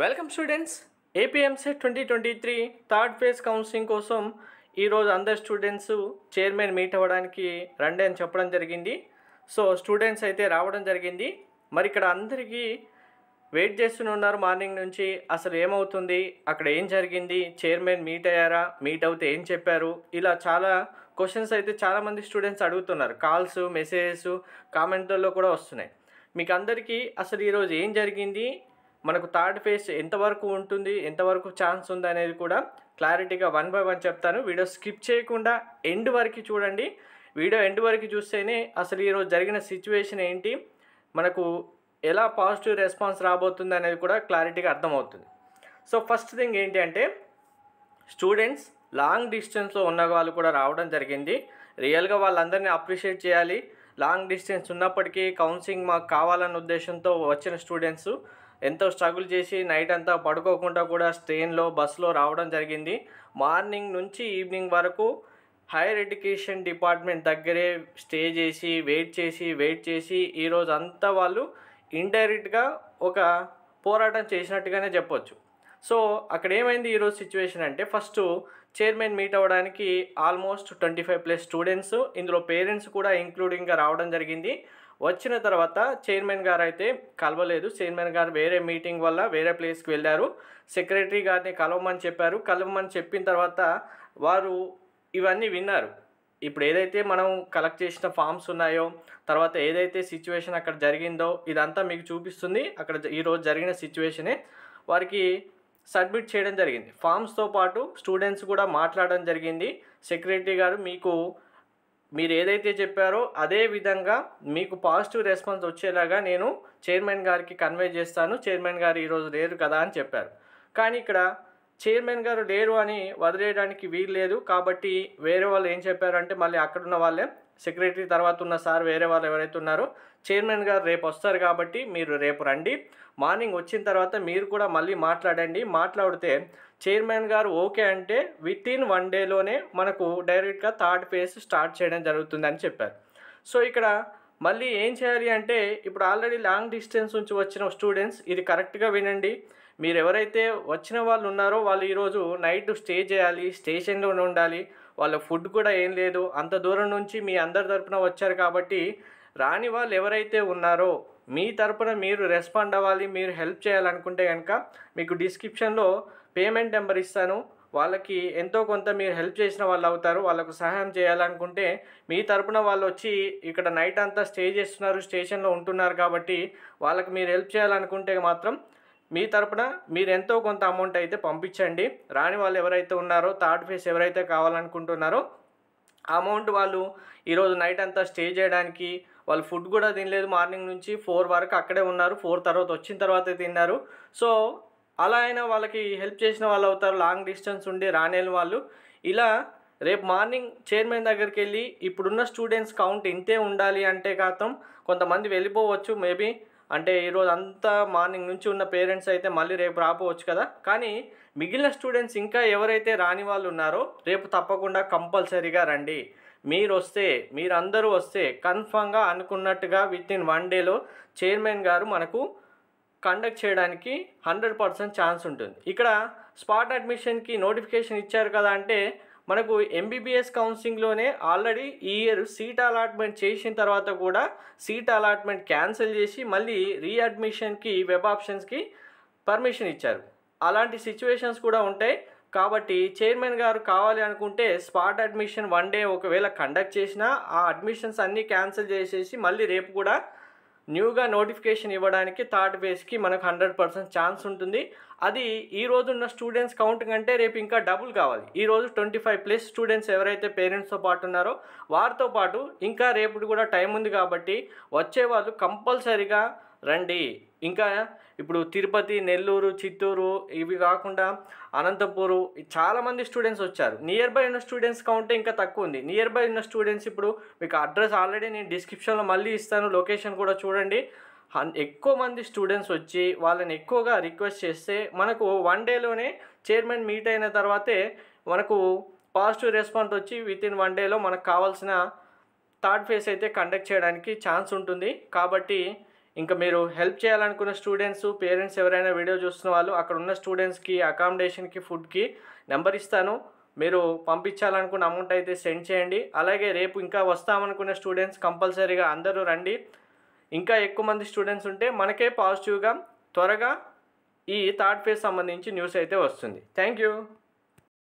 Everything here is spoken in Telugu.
welcome students APMC twenty twenty three third phase counselling కోసం ఈరోజు అందరు స్టూడెంట్స్ చైర్మన్ మీట్ అవ్వడానికి రండి అని చెప్పడం జరిగింది సో స్టూడెంట్స్ అయితే రావడం జరిగింది మరి ఇక్కడ అందరికీ వెయిట్ చేస్తూనే ఉన్నారు మార్నింగ్ నుంచి అసలు ఏమవుతుంది అక్కడ ఏం జరిగింది చైర్మన్ మీట్ అయ్యారా మీట్ అవుతే ఏం చెప్పారు ఇలా చాలా క్వశ్చన్స్ అయితే చాలామంది స్టూడెంట్స్ అడుగుతున్నారు కాల్స్ మెసేజెస్ కామెంట్లలో కూడా వస్తున్నాయి మీకు అందరికీ అసలు ఈరోజు ఏం జరిగింది మనకు థర్డ్ ఫేజ్ ఎంతవరకు ఉంటుంది ఎంతవరకు ఛాన్స్ ఉంది అనేది కూడా క్లారిటీగా వన్ బై వన్ చెప్తాను వీడియో స్కిప్ చేయకుండా ఎండ్ వరకు చూడండి వీడియో ఎండ్ వరకు చూస్తేనే అసలు ఈరోజు జరిగిన సిచ్యువేషన్ ఏంటి మనకు ఎలా పాజిటివ్ రెస్పాన్స్ రాబోతుంది అనేది కూడా క్లారిటీగా అర్థమవుతుంది సో ఫస్ట్ థింగ్ ఏంటి అంటే స్టూడెంట్స్ లాంగ్ డిస్టెన్స్లో ఉన్న వాళ్ళు కూడా రావడం జరిగింది రియల్గా వాళ్ళందరినీ అప్రిషియేట్ చేయాలి లాంగ్ డిస్టెన్స్ ఉన్నప్పటికీ కౌన్సిలింగ్ మాకు కావాలన్న ఉద్దేశంతో వచ్చిన స్టూడెంట్స్ ఎంతో స్ట్రగుల్ చేసి నైట్ అంతా పడుకోకుండా కూడా ట్రైన్లో బస్సులో రావడం జరిగింది మార్నింగ్ నుంచి ఈవినింగ్ వరకు హైయర్ ఎడ్యుకేషన్ డిపార్ట్మెంట్ దగ్గరే స్టే చేసి వెయిట్ చేసి వెయిట్ చేసి ఈరోజు అంతా వాళ్ళు ఇండైరెక్ట్గా ఒక పోరాటం చేసినట్టుగానే చెప్పొచ్చు సో అక్కడ ఏమైంది ఈరోజు సిచ్యువేషన్ అంటే ఫస్ట్ చైర్మన్ మీట్ అవ్వడానికి almost twenty five plus students ఇందులో పేరెంట్స్ కూడా ఇంక్లూడింగ్గా రావడం జరిగింది వచ్చిన తర్వాత చైర్మన్ గారు అయితే కలవలేదు చైర్మన్ గారు వేరే మీటింగ్ వల్ల వేరే ప్లేస్కి వెళ్ళారు సెక్రటరీ గారిని కలవమని చెప్పారు కలవమని చెప్పిన తర్వాత వారు ఇవన్నీ విన్నారు ఇప్పుడు ఏదైతే మనం కలెక్ట్ చేసిన ఫామ్స్ ఉన్నాయో తర్వాత ఏదైతే సిచ్యువేషన్ అక్కడ జరిగిందో ఇదంతా మీకు చూపిస్తుంది అక్కడ ఈరోజు జరిగిన సిచ్యువేషనే వారికి సబ్మిట్ చేయడం జరిగింది ఫామ్స్తో పాటు స్టూడెంట్స్ కూడా మాట్లాడడం జరిగింది సెక్రటరీ గారు మీకు మీరు ఏదైతే చెప్పారో అదే విధంగా మీకు పాజిటివ్ రెస్పాన్స్ వచ్చేలాగా నేను చైర్మన్ గారికి కన్వే చేస్తాను చైర్మన్ గారు ఈరోజు లేరు కదా అని చెప్పారు కానీ ఇక్కడ చైర్మన్ గారు లేరు అని వదిలేయడానికి వీలు లేదు కాబట్టి వేరే వాళ్ళు ఏం చెప్పారంటే మళ్ళీ అక్కడున్న వాళ్ళే సెక్రటరీ తర్వాత ఉన్న సార్ వేరే వాళ్ళు ఎవరైతే ఉన్నారో చైర్మన్ గారు రేపు వస్తారు కాబట్టి మీరు రేపు రండి మార్నింగ్ వచ్చిన తర్వాత మీరు కూడా మళ్ళీ మాట్లాడండి మాట్లాడితే చైర్మన్ గారు ఓకే అంటే విత్ ఇన్ వన్ డేలోనే మనకు డైరెక్ట్గా థర్డ్ ఫేజ్ స్టార్ట్ చేయడం జరుగుతుందని చెప్పారు సో ఇక్కడ మళ్ళీ ఏం చేయాలి అంటే ఇప్పుడు ఆల్రెడీ లాంగ్ డిస్టెన్స్ నుంచి వచ్చిన స్టూడెంట్స్ ఇది కరెక్ట్గా వినండి మీరు ఎవరైతే వచ్చిన వాళ్ళు ఉన్నారో వాళ్ళు ఈరోజు నైట్ స్టే చేయాలి స్టేషన్లో ఉండాలి వాళ్ళ ఫుడ్ కూడా ఏం లేదు అంత దూరం నుంచి మీ అందరి తరఫున వచ్చారు కాబట్టి రాని వాళ్ళు ఎవరైతే ఉన్నారో మీ తరపున మీరు రెస్పాండ్ అవ్వాలి మీరు హెల్ప్ చేయాలనుకుంటే కనుక మీకు డిస్క్రిప్షన్లో పేమెంట్ నెంబర్ ఇస్తాను వాళ్ళకి ఎంతో కొంత మీరు హెల్ప్ చేసిన వాళ్ళు అవుతారు వాళ్ళకు సహాయం చేయాలనుకుంటే మీ తరపున వాళ్ళు వచ్చి ఇక్కడ నైట్ అంతా స్టే చేస్తున్నారు స్టేషన్లో ఉంటున్నారు కాబట్టి వాళ్ళకి మీరు హెల్ప్ చేయాలనుకుంటే మాత్రం మీ తరపున మీరు ఎంతో కొంత అమౌంట్ అయితే పంపించండి రాని వాళ్ళు ఎవరైతే ఉన్నారో థర్డ్ ఫేస్ ఎవరైతే కావాలనుకుంటున్నారో అమౌంట్ వాళ్ళు ఈరోజు నైట్ అంతా స్టే చేయడానికి వాళ్ళు ఫుడ్ కూడా తినలేదు మార్నింగ్ నుంచి ఫోర్ వరకు అక్కడే ఉన్నారు ఫోర్ తర్వాత వచ్చిన తర్వాత తిన్నారు సో అలా అయినా వాళ్ళకి హెల్ప్ చేసిన వాళ్ళు అవుతారు లాంగ్ డిస్టెన్స్ ఉండి రానేని వాళ్ళు ఇలా రేపు మార్నింగ్ చైర్మన్ దగ్గరికి వెళ్ళి ఇప్పుడున్న స్టూడెంట్స్ కౌంట్ ఇంతే ఉండాలి అంటే కాతం కొంతమంది వెళ్ళిపోవచ్చు మేబీ అంటే ఈరోజు అంతా మార్నింగ్ నుంచి ఉన్న పేరెంట్స్ అయితే మళ్ళీ రేపు రాపోవచ్చు కదా కానీ మిగిలిన స్టూడెంట్స్ ఇంకా ఎవరైతే రాని వాళ్ళు ఉన్నారో రేపు తప్పకుండా కంపల్సరీగా రండి మీరు వస్తే మీరందరూ వస్తే కన్ఫామ్గా అనుకున్నట్టుగా విత్ ఇన్ వన్ డేలో చైర్మన్ గారు మనకు కండక్ట్ చేయడానికి హండ్రెడ్ పర్సెంట్ ఛాన్స్ ఉంటుంది ఇక్కడ స్పాట్ అడ్మిషన్కి నోటిఫికేషన్ ఇచ్చారు కదా అంటే మనకు ఎంబీబీఎస్ కౌన్సిలింగ్లోనే ఆల్రెడీ ఈ ఇయర్ సీట్ అలాట్మెంట్ చేసిన తర్వాత కూడా సీట్ అలాట్మెంట్ క్యాన్సిల్ చేసి మళ్ళీ రీఅడ్మిషన్కి వెబ్ ఆప్షన్స్కి పర్మిషన్ ఇచ్చారు అలాంటి సిచ్యువేషన్స్ కూడా ఉంటాయి కాబట్టి చైర్మన్ గారు కావాలి అనుకుంటే స్పాట్ అడ్మిషన్ వన్ డే ఒకవేళ కండక్ట్ చేసినా ఆ అడ్మిషన్స్ అన్నీ క్యాన్సిల్ చేసేసి మళ్ళీ రేపు కూడా న్యూగా నోటిఫికేషన్ ఇవ్వడానికి థర్డ్ ఫేజ్కి మనకు హండ్రెడ్ పర్సెంట్ ఛాన్స్ ఉంటుంది అది ఈ రోజు ఉన్న స్టూడెంట్స్ కౌంట్ కంటే రేపు ఇంకా డబుల్ కావాలి ఈరోజు ట్వంటీ ఫైవ్ ప్లస్ స్టూడెంట్స్ ఎవరైతే పేరెంట్స్తో పాటు ఉన్నారో వారితో పాటు ఇంకా రేపు కూడా టైం ఉంది కాబట్టి వచ్చే వాళ్ళు కంపల్సరీగా రండి ఇంకా ఇప్పుడు తిరుపతి నెల్లూరు చిత్తూరు ఇవి కాకుండా అనంతపూరు చాలామంది స్టూడెంట్స్ వచ్చారు నియర్ బై ఉన్న స్టూడెంట్స్ కౌంటే ఇంకా తక్కువ ఉంది నియర్ బై ఉన్న స్టూడెంట్స్ ఇప్పుడు మీకు అడ్రస్ ఆల్రెడీ నేను డిస్క్రిప్షన్లో మళ్ళీ ఇస్తాను లొకేషన్ కూడా చూడండి ఎక్కువ మంది స్టూడెంట్స్ వచ్చి వాళ్ళని ఎక్కువగా రిక్వెస్ట్ చేస్తే మనకు వన్ డేలోనే చైర్మన్ మీట్ అయిన తర్వాతే మనకు పాజిటివ్ రెస్పాన్స్ వచ్చి విత్ ఇన్ వన్ డేలో మనకు కావాల్సిన థర్డ్ ఫేజ్ అయితే కండక్ట్ చేయడానికి ఛాన్స్ ఉంటుంది కాబట్టి ఇంకా మీరు హెల్ప్ చేయాలనుకున్న స్టూడెంట్స్ పేరెంట్స్ ఎవరైనా వీడియో చూస్తున్న వాళ్ళు అక్కడ ఉన్న స్టూడెంట్స్కి అకామిడేషన్కి ఫుడ్కి నెంబర్ ఇస్తాను మీరు పంపించాలనుకున్న అమౌంట్ అయితే సెండ్ చేయండి అలాగే రేపు ఇంకా వస్తామనుకున్న స్టూడెంట్స్ కంపల్సరీగా అందరూ రండి ఇంకా ఎక్కువ మంది స్టూడెంట్స్ ఉంటే మనకే పాజిటివ్గా త్వరగా ఈ థర్డ్ ఫేజ్ సంబంధించి న్యూస్ అయితే వస్తుంది థ్యాంక్ యూ